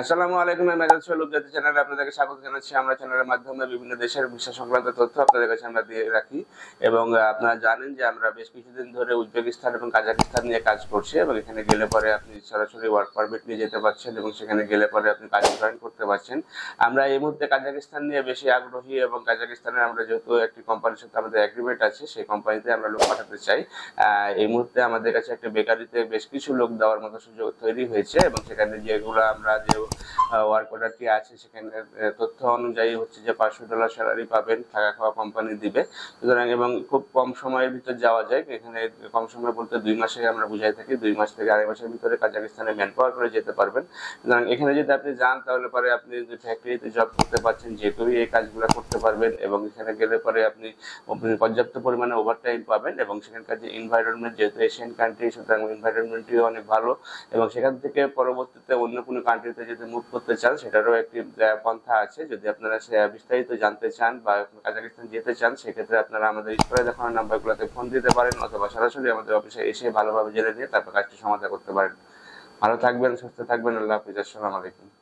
আসসালামু আলাইকুম আমি মেজাজ সোহেল উদ্যাতি চ্যানেলে আপনাদেরকে স্বাগত জানাচ্ছি আমরা চ্যানেলের মাধ্যমে বিভিন্ন দেশের ভিসা সংক্রান্ত তথ্য আপনাদের কাছে আমরা দিয়ে রাখি এবং আপনারা জানেন যে আমরা বেশ কিছুদিন ধরে উজবেকিস্তান এবং কাজাকিস্তান নিয়ে কাজ করছি এবং এখানে গেলে পরে আপনি সরাসরি ওয়ার্ক পারমিট নিয়ে যেতে পারছেন এবং সেখানে গেলে পরে আপনি কাজ জয়েন করতে পারছেন আমরা এই মুহূর্তে কাজাকিস্তান নিয়ে বেশি আগ্রহী এবং কাজাকিস্তানে আমরা যেহেতু একটি কোম্পানির সাথে আমাদের অ্যাগ্রিমেন্ট আছে সেই কোম্পানিতে আমরা লোক পাঠাতে চাই এই মুহূর্তে আমাদের কাছে একটা বেকারিতে বেশ কিছু লোক দেওয়ার মতো সুযোগ তৈরি হয়েছে এবং সেখানে যেগুলো আমরা যে ওয়ার্ক অর্ডারটি আছে সেখানে তথ্য অনুযায়ী হচ্ছে যে পাঁচশো ডলার স্যালারি পাবেন থাকা খাওয়া কোম্পানি দিবে সুতরাং এবং খুব কম সময়ের ভিতর যাওয়া যায় এখানে কম সময় বলতে দুই মাসে আমরা বুঝাই থাকি দুই মাস থেকে আড়াই মাসের ভিতরে কাজাকিস্তানে ম্যান পাওয়ার করে যেতে পারবেন সুতরাং এখানে যদি আপনি যান তাহলে পরে আপনি যদি ফ্যাক্টরিতে জব করতে পারছেন যে কেউই এই কাজগুলো করতে পারবেন এবং এখানে গেলে পরে আপনি পর্যাপ্ত পরিমাণে ওভারটাইম পাবেন এবং সেখানকার যে এনভায়রনমেন্ট যেহেতু এশিয়ান কান্ট্রি সুতরাং এনভায়রনমেন্টটিও অনেক ভালো এবং সেখান থেকে পরবর্তীতে অন্য কোনো কান্ট্রিতে যদি মুভ করতে চান সেটারও একটি পন্থা আছে যদি আপনারা সে বিস্তারিত জানতে চান বা কাজাকিস্তান যেতে চান সেক্ষেত্রে আপনারা আমাদের স্কুলে দেখানো নাম্বারগুলোতে ফোন দিতে পারেন অথবা সরাসরি আমাদের অফিসে এসে ভালোভাবে জেনে নিয়ে তারপর কাজটি সমাধান করতে পারেন ভালো থাকবেন সুস্থ থাকবেন আল্লাহ হাফিজ আসসালামু আলাইকুম